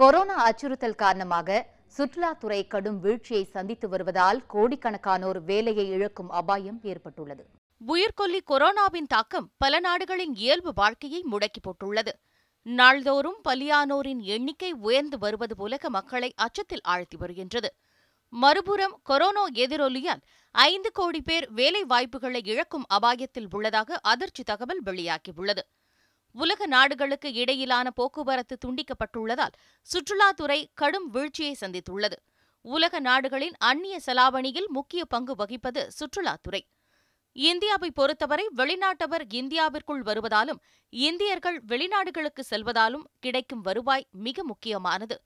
corona அச்சுறுத்தல் காரணமாக துறை கடும் வீழ்ச்சியை சந்தித்து வருவதால் கோடிக்கணக்கானோர் வேலையை இழக்கும் அபாயம் ஏற்பட்டுள்ளது உயிர்கொல்லி கொரோனாவின் தாக்கம் பல நாடுகளின் இயல்பு வாழ்க்கையை முடக்கி போட்டுள்ளது நாள்தோறும் பலியானோரின் எண்ணிக்கை உயர்ந்து வருவது போல மக்களை அச்சத்தில் ஆழ்த்தி வருகின்றது மறுபுறம் கொரோனா எதிரொலியால் ஐந்து கோடி பேர் வேலை வாய்ப்புகளை இழக்கும் அபாயத்தில் உள்ளதாக அதிர்ச்சி தகவல் வெளியாகியுள்ளது உலக நாடுகளுக்கு இடையிலான போக்குவரத்து துண்டிக்கப்பட்டுள்ளதால் சுற்றுலாத்துறை கடும் வீழ்ச்சியை சந்தித்துள்ளது உலக நாடுகளின் அந்நிய செலாவணியில் முக்கிய பங்கு வகிப்பது சுற்றுலாத்துறை இந்தியாவை பொறுத்தவரை வெளிநாட்டவர் இந்தியாவிற்குள் வருவதாலும் இந்தியர்கள் வெளிநாடுகளுக்கு செல்வதாலும் கிடைக்கும் வருவாய் மிக முக்கியமானது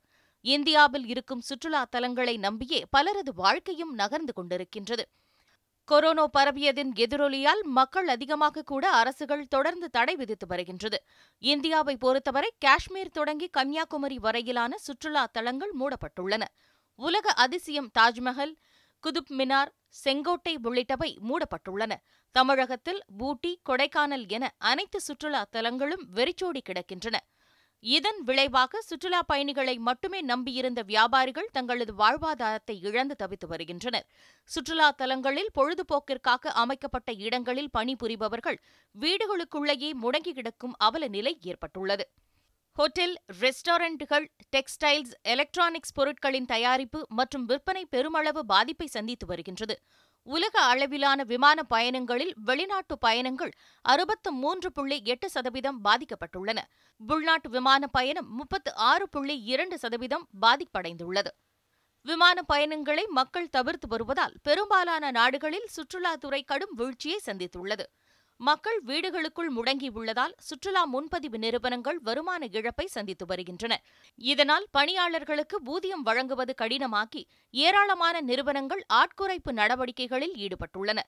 இந்தியாவில் இருக்கும் சுற்றுலா தலங்களை நம்பியே பலரது வாழ்க்கையும் நகர்ந்து கொண்டிருக்கின்றது கொரோனா பரவியதின் எதிரொலியால் மக்கள் அதிகமாக கூட அரசுகள் தொடர்ந்து தடை விதித்து வருகின்றது இந்தியாவை பொறுத்தவரை காஷ்மீர் தொடங்கி கன்னியாகுமரி வரையிலான சுற்றுலா தலங்கள் மூடப்பட்டுள்ளன உலக அதிசயம் தாஜ்மஹல் குதுப் மினார் செங்கோட்டை உள்ளிட்டவை மூடப்பட்டுள்ளன தமிழகத்தில் பூட்டி கொடைக்கானல் என அனைத்து சுற்றுலா தலங்களும் வெறிச்சோடி கிடக்கின்றன இதன் விளைவாக சுற்றுலா பயணிகளை மட்டுமே நம்பியிருந்த வியாபாரிகள் தங்களது வாழ்வாதாரத்தை இழந்து தவித்து வருகின்றனர் சுற்றுலா தலங்களில் பொழுதுபோக்கிற்காக அமைக்கப்பட்ட இடங்களில் பணிபுரிபவர்கள் வீடுகளுக்குள்ளேயே முடங்கி கிடக்கும் அவல நிலை ஏற்பட்டுள்ளது ஹோட்டல் ரெஸ்டாரண்ட்டுகள் டெக்ஸ்டைல்ஸ் எலக்ட்ரானிக்ஸ் பொருட்களின் தயாரிப்பு மற்றும் விற்பனை பெருமளவு பாதிப்பை சந்தித்து வருகின்றது உலக அளவிலான விமான பயணங்களில் வெளிநாட்டு பயணங்கள் அறுபத்து மூன்று புள்ளி எட்டு சதவீதம் பாதிக்கப்பட்டுள்ளன உள்நாட்டு விமான பயணம் முப்பத்து ஆறு புள்ளி இரண்டு சதவீதம் பாதிப்படைந்துள்ளது விமான பயணங்களை மக்கள் தவிர்த்து வருவதால் பெரும்பாலான நாடுகளில் சுற்றுலாத்துறை கடும் வீழ்ச்சியை சந்தித்துள்ளது மக்கள் வீடுகளுக்குள் முடங்கியுள்ளதால் சுற்றுலா முன்பதிவு நிறுவனங்கள் வருமான இழப்பை சந்தித்து வருகின்றன இதனால் பணியாளர்களுக்கு ஊதியம் வழங்குவது கடினமாக்கி ஏராளமான நிறுவனங்கள் ஆட்குறைப்பு நடவடிக்கைகளில் ஈடுபட்டுள்ளன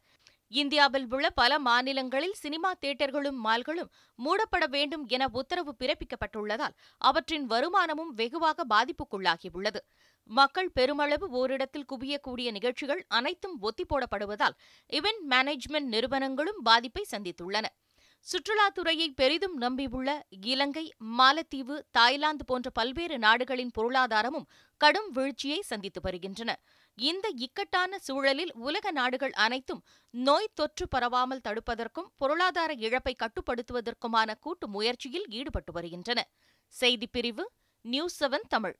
இந்தியாவில் உள்ள பல மாநிலங்களில் சினிமா தியேட்டர்களும் மால்களும் மூடப்பட வேண்டும் என உத்தரவு பிறப்பிக்கப்பட்டுள்ளதால் அவற்றின் வருமானமும் வெகுவாக பாதிப்புக்குள்ளாகியுள்ளது மக்கள் பெருமளவு ஓரிடத்தில் குவியக்கூடிய நிகழ்ச்சிகள் அனைத்தும் ஒத்திப்போடப்படுவதால் இவெண்ட் மேனேஜ்மெண்ட் நிறுவனங்களும் பாதிப்பை சந்தித்துள்ளன சுற்றுலாத்துறையை பெரிதும் நம்பியுள்ள இலங்கை மாலத்தீவு தாய்லாந்து போன்ற பல்வேறு நாடுகளின் பொருளாதாரமும் கடும் வீழ்ச்சியை சந்தித்து வருகின்றன இந்த இக்கட்டான சூழலில் உலக நாடுகள் அனைத்தும் நோய் தொற்று பரவாமல் தடுப்பதற்கும் பொருளாதார இழப்பை கட்டுப்படுத்துவதற்குமான கூட்டு முயற்சியில் ஈடுபட்டு வருகின்றன செய்திப்பிரிவு நியூஸ் செவன் தமிழ்